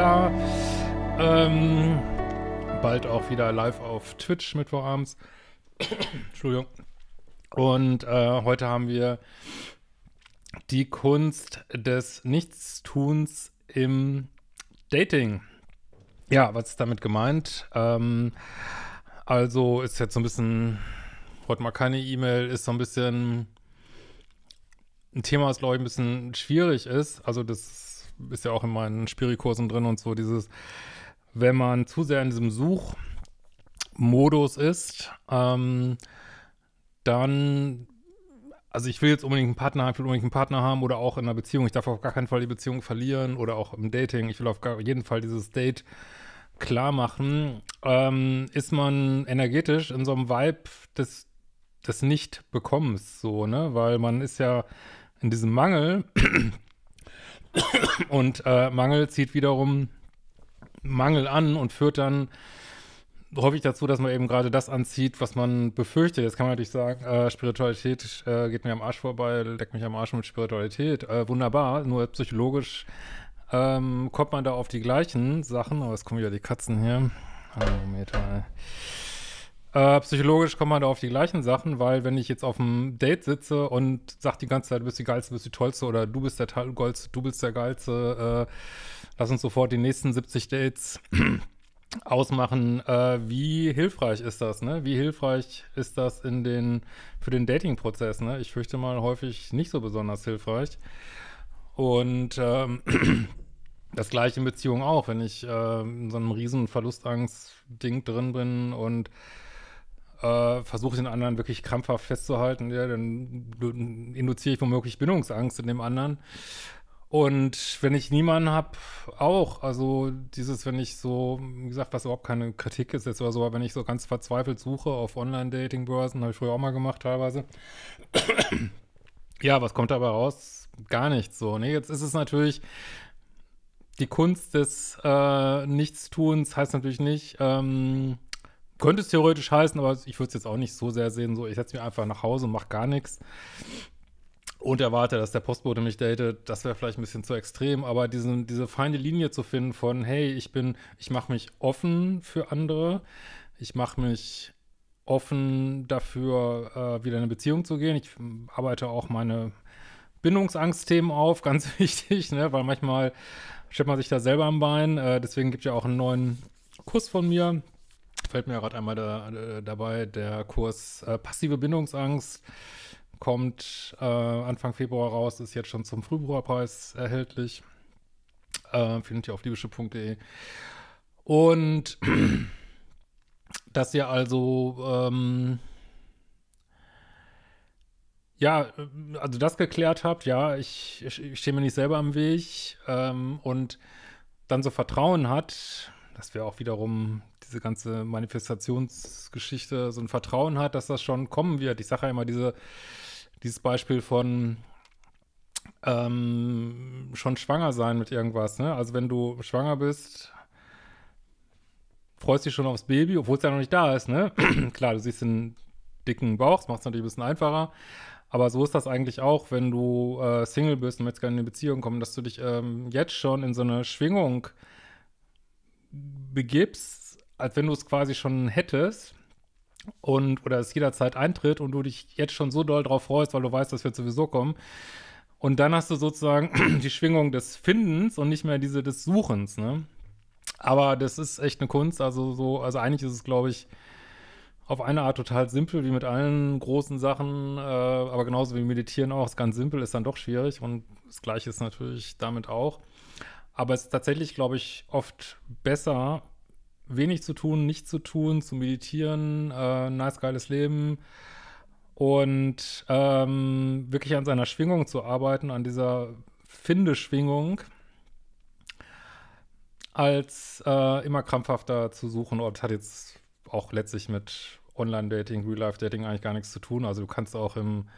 da. Ähm, bald auch wieder live auf Twitch Mittwochabends. Entschuldigung. Und äh, heute haben wir die Kunst des Nichtstuns im Dating. Ja, was ist damit gemeint? Ähm, also ist jetzt so ein bisschen, heute mal keine E-Mail, ist so ein bisschen ein Thema, was glaube ich ein bisschen schwierig ist. Also das ist ist ja auch in meinen Spirikursen drin und so, dieses, wenn man zu sehr in diesem Suchmodus ist, ähm, dann, also ich will jetzt unbedingt einen Partner haben, ich will unbedingt einen Partner haben oder auch in einer Beziehung, ich darf auf gar keinen Fall die Beziehung verlieren oder auch im Dating, ich will auf gar, jeden Fall dieses Date klar machen, ähm, ist man energetisch in so einem Vibe des, des Nicht-Bekommens so, ne? Weil man ist ja in diesem Mangel und äh, Mangel zieht wiederum Mangel an und führt dann häufig dazu, dass man eben gerade das anzieht, was man befürchtet. Jetzt kann man natürlich sagen, äh, Spiritualität äh, geht mir am Arsch vorbei, deckt mich am Arsch mit Spiritualität. Äh, wunderbar, nur psychologisch ähm, kommt man da auf die gleichen Sachen. Oh, es kommen wieder die Katzen hier. Hallo, Meter. Äh, psychologisch kommt man da auf die gleichen Sachen, weil wenn ich jetzt auf einem Date sitze und sag die ganze Zeit, du bist die Geilste, du bist die Tollste oder du bist der Tollste, du bist der Geilste, äh, lass uns sofort die nächsten 70 Dates ausmachen. Äh, wie hilfreich ist das, ne? Wie hilfreich ist das in den, für den Dating-Prozess, ne? Ich fürchte mal häufig nicht so besonders hilfreich. Und ähm, das gleiche in Beziehungen auch, wenn ich ähm, in so einem riesen Verlustangst-Ding drin bin und äh, versuche den anderen wirklich krampfhaft festzuhalten, ja, dann induziere ich womöglich Bindungsangst in dem anderen. Und wenn ich niemanden habe, auch, also dieses, wenn ich so, wie gesagt, was überhaupt keine Kritik ist jetzt oder so, aber wenn ich so ganz verzweifelt suche auf Online-Dating-Börsen, habe ich früher auch mal gemacht teilweise. ja, was kommt dabei raus? Gar nichts so. Ne, jetzt ist es natürlich die Kunst des äh, Nichtstuns, heißt natürlich nicht, ähm, könnte es theoretisch heißen, aber ich würde es jetzt auch nicht so sehr sehen. So, ich setze mich einfach nach Hause und mache gar nichts und erwarte, dass der Postbote mich datet, das wäre vielleicht ein bisschen zu extrem, aber diesen, diese feine Linie zu finden von, hey, ich bin, ich mache mich offen für andere, ich mache mich offen dafür, äh, wieder in eine Beziehung zu gehen. Ich arbeite auch meine Bindungsangstthemen auf, ganz wichtig, ne? weil manchmal stellt man sich da selber am Bein. Äh, deswegen gibt es ja auch einen neuen Kuss von mir, fällt mir gerade einmal da, äh, dabei, der Kurs äh, Passive Bindungsangst kommt äh, Anfang Februar raus, ist jetzt schon zum Frühbucherpreis erhältlich. Äh, findet ihr auf liebische.de. Und dass ihr also ähm, ja, äh, also das geklärt habt, ja, ich, ich stehe mir nicht selber am Weg ähm, und dann so Vertrauen hat, dass wir auch wiederum diese ganze Manifestationsgeschichte so ein Vertrauen hat, dass das schon kommen wird. Ich sage ja immer diese, dieses Beispiel von ähm, schon schwanger sein mit irgendwas. Ne? Also wenn du schwanger bist, freust dich schon aufs Baby, obwohl es ja noch nicht da ist. Ne? Klar, du siehst den dicken Bauch, das macht es natürlich ein bisschen einfacher. Aber so ist das eigentlich auch, wenn du äh, Single bist und jetzt gerne in eine Beziehung kommen, dass du dich ähm, jetzt schon in so eine Schwingung begibst, als wenn du es quasi schon hättest und oder es jederzeit eintritt und du dich jetzt schon so doll drauf freust, weil du weißt, dass wir sowieso kommen. Und dann hast du sozusagen die Schwingung des Findens und nicht mehr diese des Suchens, ne? Aber das ist echt eine Kunst, also so, also eigentlich ist es, glaube ich, auf eine Art total simpel, wie mit allen großen Sachen, äh, aber genauso wie Meditieren auch, ist ganz simpel, ist dann doch schwierig und das Gleiche ist natürlich damit auch. Aber es ist tatsächlich, glaube ich, oft besser, wenig zu tun, nichts zu tun, zu meditieren, äh, nice, geiles Leben und ähm, wirklich an seiner Schwingung zu arbeiten, an dieser Findeschwingung, als äh, immer krampfhafter zu suchen. Und das hat jetzt auch letztlich mit Online-Dating, Real-Life-Dating eigentlich gar nichts zu tun. Also du kannst auch im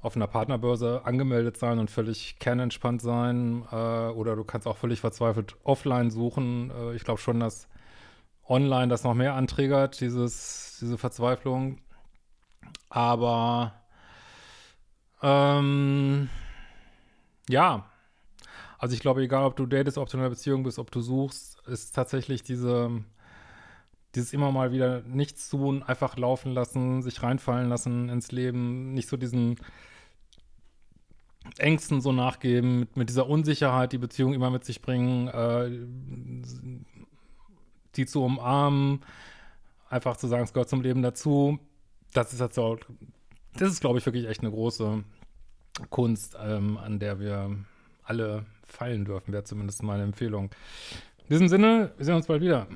auf einer Partnerbörse angemeldet sein und völlig kernentspannt sein. Äh, oder du kannst auch völlig verzweifelt offline suchen. Äh, ich glaube schon, dass online das noch mehr anträgert, dieses, diese Verzweiflung. Aber ähm, ja, also ich glaube, egal ob du datest, ob du in einer Beziehung bist, ob du suchst, ist tatsächlich diese dieses immer mal wieder nichts tun, einfach laufen lassen, sich reinfallen lassen ins Leben, nicht so diesen Ängsten so nachgeben, mit, mit dieser Unsicherheit die Beziehung immer mit sich bringen, äh, die zu umarmen, einfach zu sagen, es gehört zum Leben dazu. Das ist jetzt auch, das ist, glaube ich, wirklich echt eine große Kunst, ähm, an der wir alle fallen dürfen, wäre zumindest meine Empfehlung. In diesem Sinne, wir sehen uns bald wieder.